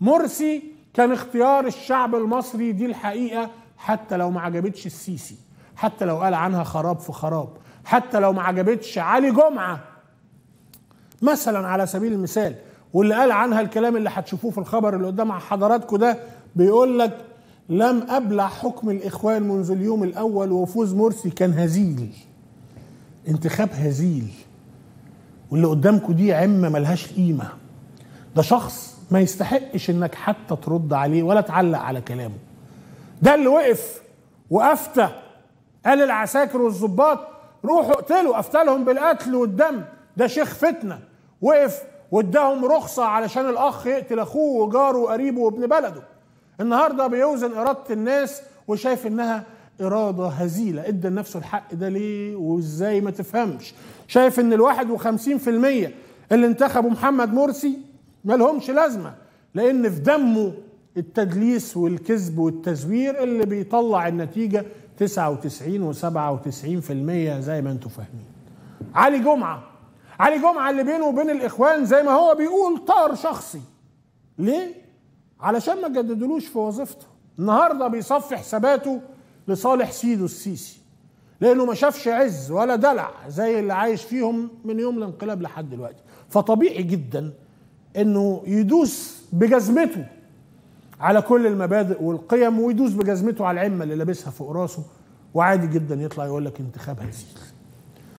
مرسي كان اختيار الشعب المصري دي الحقيقه حتى لو ما عجبتش السيسي حتى لو قال عنها خراب في خراب حتى لو ما عجبتش علي جمعه مثلا على سبيل المثال واللي قال عنها الكلام اللي هتشوفوه في الخبر اللي قدام حضراتكم ده بيقول لك لم ابلع حكم الاخوان منذ اليوم الاول وفوز مرسي كان هزيل انتخاب هزيل واللي قدامكم دي عمه ملهاش قيمه ده شخص ما يستحقش انك حتى ترد عليه ولا تعلق على كلامه ده اللي وقف وافتى قال العساكر والظباط روحوا اقتلوا افتلهم بالقتل والدم ده شيخ فتنه وقف واداهم رخصه علشان الاخ يقتل اخوه وجاره وقريبه وابن بلده النهارده بيوزن اراده الناس وشايف انها اراده هزيله ادى لنفسه الحق ده ليه وازاي ما تفهمش شايف ان ال 51% اللي انتخبوا محمد مرسي ما لهمش لازمة لأن في دمه التدليس والكذب والتزوير اللي بيطلع النتيجة 99 و97% زي ما انتم فاهمين علي جمعة علي جمعة اللي بينه وبين الإخوان زي ما هو بيقول طار شخصي ليه؟ علشان ما جددلوش في وظيفته النهارده بيصفي حساباته لصالح سيده السيسي لانه ما شافش عز ولا دلع زي اللي عايش فيهم من يوم الانقلاب لحد دلوقتي فطبيعي جدا انه يدوس بجزمته على كل المبادئ والقيم ويدوس بجزمته على العمه اللي لابسها فوق راسه وعادي جدا يطلع يقول لك انتخاب هزيل